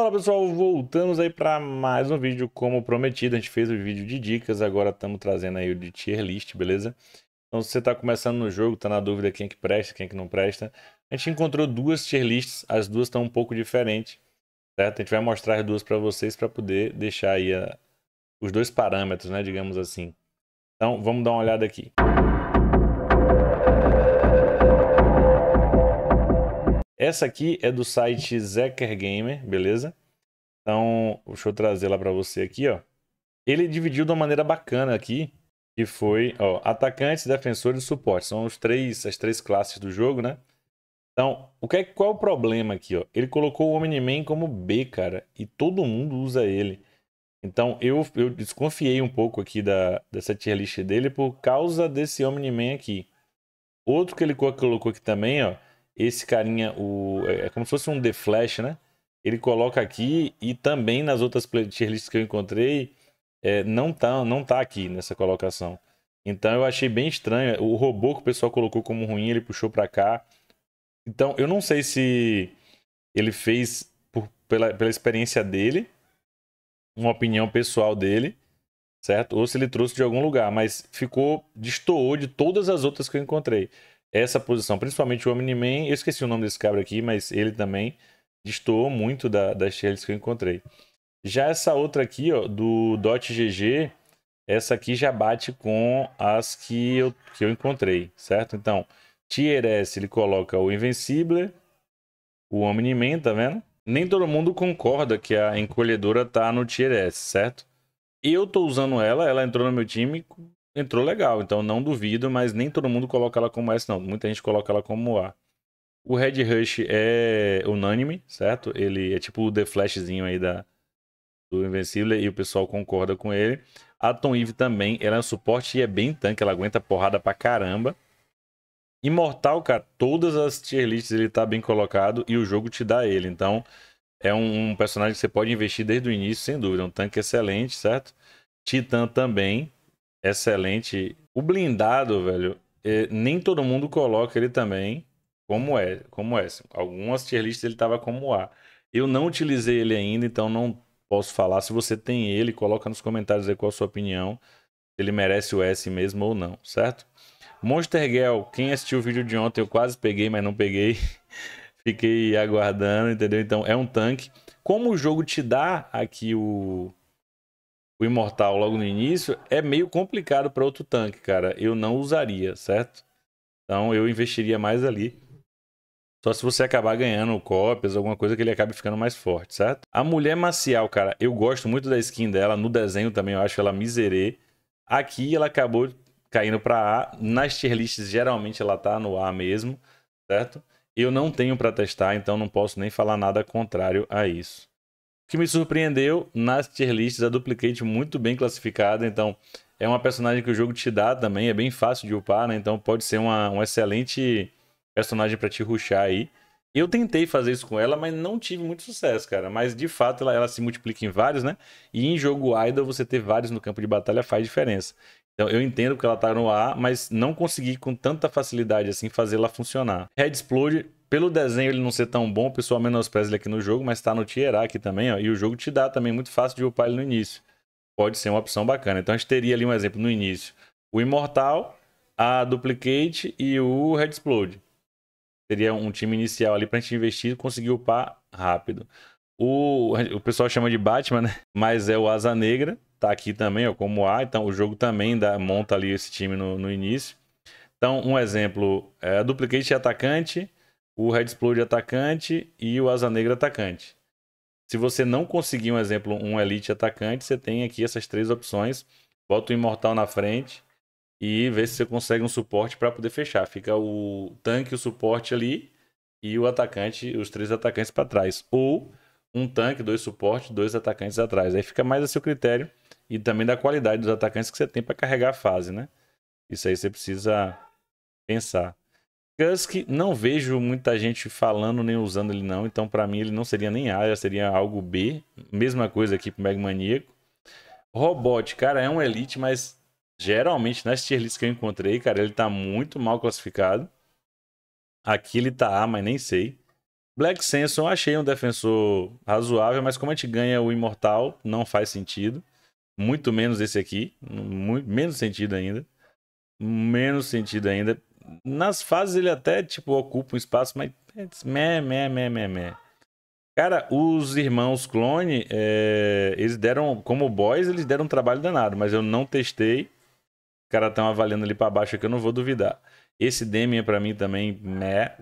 Fala pessoal, voltamos aí para mais um vídeo como prometido, a gente fez o vídeo de dicas, agora estamos trazendo aí o de tier list, beleza? Então se você está começando no jogo, está na dúvida quem é que presta, quem é que não presta, a gente encontrou duas tier lists, as duas estão um pouco diferentes, certo? A gente vai mostrar as duas para vocês para poder deixar aí a... os dois parâmetros, né, digamos assim. Então vamos dar uma olhada aqui. Música Essa aqui é do site Zecker Gamer, beleza? Então, deixa eu trazer lá para você aqui, ó. Ele dividiu de uma maneira bacana aqui, que foi, ó, atacantes, defensores e suporte. São os três, as três classes do jogo, né? Então, o que é, qual é o problema aqui, ó? Ele colocou o Omni-Man como B, cara, e todo mundo usa ele. Então, eu, eu desconfiei um pouco aqui da, dessa tier list dele por causa desse Omni-Man aqui. Outro que ele colocou aqui também, ó, esse carinha, o, é, é como se fosse um The Flash, né? Ele coloca aqui e também nas outras tier lists que eu encontrei, é, não, tá, não tá aqui nessa colocação. Então eu achei bem estranho. O robô que o pessoal colocou como ruim, ele puxou para cá. Então eu não sei se ele fez por, pela, pela experiência dele, uma opinião pessoal dele, certo? Ou se ele trouxe de algum lugar, mas ficou, destoou de todas as outras que eu encontrei essa posição, principalmente o Omni-Man, eu esqueci o nome desse cabra aqui, mas ele também destoou muito da, das tiers que eu encontrei. Já essa outra aqui, ó, do .gg, essa aqui já bate com as que eu, que eu encontrei, certo? Então, tier S, ele coloca o Invencible, o Omni-Man, tá vendo? Nem todo mundo concorda que a encolhedora tá no tier S, certo? Eu tô usando ela, ela entrou no meu time entrou legal, então não duvido, mas nem todo mundo coloca ela como S, não. Muita gente coloca ela como A. O Red Rush é unânime, certo? Ele é tipo o The Flashzinho aí da, do Invencível e o pessoal concorda com ele. A Tom Eve também, ela é um suporte e é bem tanque, ela aguenta porrada pra caramba. Imortal, cara, todas as tier lists ele tá bem colocado e o jogo te dá ele. Então, é um, um personagem que você pode investir desde o início, sem dúvida. É um tanque excelente, certo? Titã também, excelente. O blindado, velho, é, nem todo mundo coloca ele também como é, como é. Algumas tier lists ele tava como A. Eu não utilizei ele ainda, então não posso falar. Se você tem ele, coloca nos comentários aí qual a sua opinião, se ele merece o S mesmo ou não, certo? Monster Girl, quem assistiu o vídeo de ontem, eu quase peguei, mas não peguei. Fiquei aguardando, entendeu? Então é um tanque. Como o jogo te dá aqui o o imortal logo no início, é meio complicado para outro tanque, cara. Eu não usaria, certo? Então eu investiria mais ali. Só se você acabar ganhando cópias, alguma coisa que ele acabe ficando mais forte, certo? A mulher marcial, cara, eu gosto muito da skin dela. No desenho também eu acho ela miserê. Aqui ela acabou caindo para A. Nas tier lists geralmente ela tá no A mesmo, certo? Eu não tenho para testar, então não posso nem falar nada contrário a isso que me surpreendeu nas tier lists, a Duplicate muito bem classificada, então é uma personagem que o jogo te dá também, é bem fácil de upar, né? Então pode ser uma, um excelente personagem para te ruxar aí. Eu tentei fazer isso com ela, mas não tive muito sucesso, cara. Mas de fato ela, ela se multiplica em vários, né? E em jogo idle você ter vários no campo de batalha faz diferença. Então eu entendo que ela tá no A, mas não consegui com tanta facilidade assim fazê-la funcionar. Red Explode pelo desenho ele não ser tão bom, o pessoal menospreza ele aqui no jogo, mas está no tier A aqui também, ó. E o jogo te dá também muito fácil de upar ele no início. Pode ser uma opção bacana. Então a gente teria ali um exemplo no início. O Imortal, a Duplicate e o Red Explode. Seria um time inicial ali para gente investir e conseguir upar rápido. O, o pessoal chama de Batman, né? Mas é o Asa Negra. Tá aqui também, ó, como A. Então o jogo também dá, monta ali esse time no, no início. Então, um exemplo, é a Duplicate é atacante o Red Explode atacante e o Asa Negra atacante. Se você não conseguir um exemplo, um Elite atacante, você tem aqui essas três opções. Bota o Imortal na frente e vê se você consegue um suporte para poder fechar. Fica o tanque, o suporte ali e o atacante, os três atacantes para trás. Ou um tanque, dois suportes, dois atacantes atrás. Aí fica mais a seu critério e também da qualidade dos atacantes que você tem para carregar a fase, né? Isso aí você precisa pensar. Gusk, não vejo muita gente falando nem usando ele não, então para mim ele não seria nem A, seria algo B. Mesma coisa aqui pro Megmaníaco. Robot, cara, é um elite, mas geralmente nas tier lists que eu encontrei, cara, ele tá muito mal classificado. Aqui ele tá A, mas nem sei. Black Samson, achei um defensor razoável, mas como a gente ganha o Imortal, não faz sentido. Muito menos esse aqui, muito, menos sentido ainda. Menos sentido ainda nas fases ele até, tipo, ocupa um espaço, mas é meh, meh, meh, meh, meh. Cara, os irmãos clone, é, eles deram, como boys, eles deram um trabalho danado, mas eu não testei. Os caras estão tá avaliando ali para baixo que eu não vou duvidar. Esse Demian para mim também, né?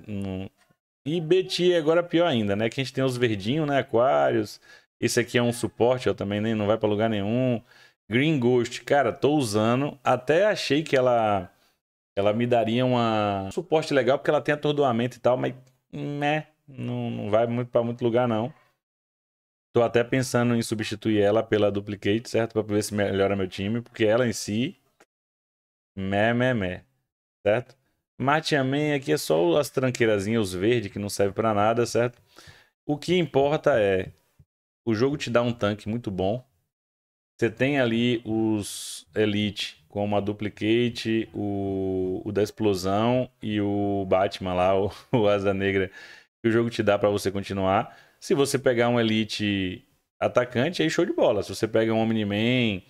E Beti agora pior ainda, né? Que a gente tem os verdinhos, né? Aquários. Esse aqui é um suporte, ó, também nem, não vai para lugar nenhum. Green Ghost, cara, tô usando. Até achei que ela ela me daria uma... um suporte legal, porque ela tem atordoamento e tal, mas né, não, não vai muito para muito lugar, não. Tô até pensando em substituir ela pela duplicate, certo? Pra ver se melhora meu time, porque ela em si. Mé, mé, mé. Certo? matiamen aqui é só as tranqueirazinhas, os verdes, que não serve para nada, certo? O que importa é. O jogo te dá um tanque muito bom. Você tem ali os Elite como a Duplicate, o, o da Explosão e o Batman lá, o, o Asa Negra, que o jogo te dá para você continuar. Se você pegar um Elite atacante, aí show de bola. Se você pega um Omni-Man,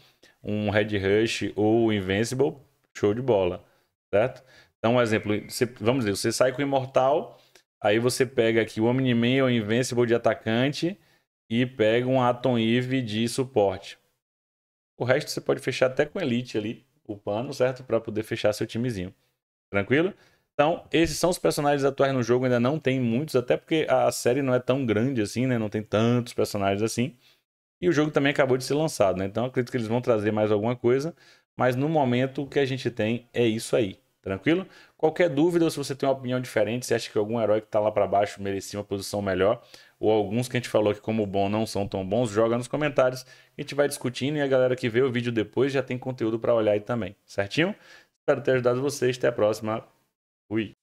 um Red Rush ou o Invincible, show de bola, certo? Então, um exemplo, você, vamos dizer, você sai com o Imortal, aí você pega aqui o Omni-Man ou Invincible de atacante e pega um Atom Eve de suporte. O resto você pode fechar até com Elite ali, o pano, certo? Para poder fechar seu timezinho. Tranquilo? Então, esses são os personagens atuais no jogo, ainda não tem muitos, até porque a série não é tão grande assim, né? Não tem tantos personagens assim. E o jogo também acabou de ser lançado, né? Então acredito que eles vão trazer mais alguma coisa, mas no momento o que a gente tem é isso aí. Tranquilo? Qualquer dúvida, ou se você tem uma opinião diferente, se acha que algum herói que está lá para baixo merecia uma posição melhor, ou alguns que a gente falou que como bom não são tão bons, joga nos comentários. A gente vai discutindo e a galera que vê o vídeo depois já tem conteúdo para olhar aí também, certinho? Espero ter ajudado vocês. Até a próxima. Fui.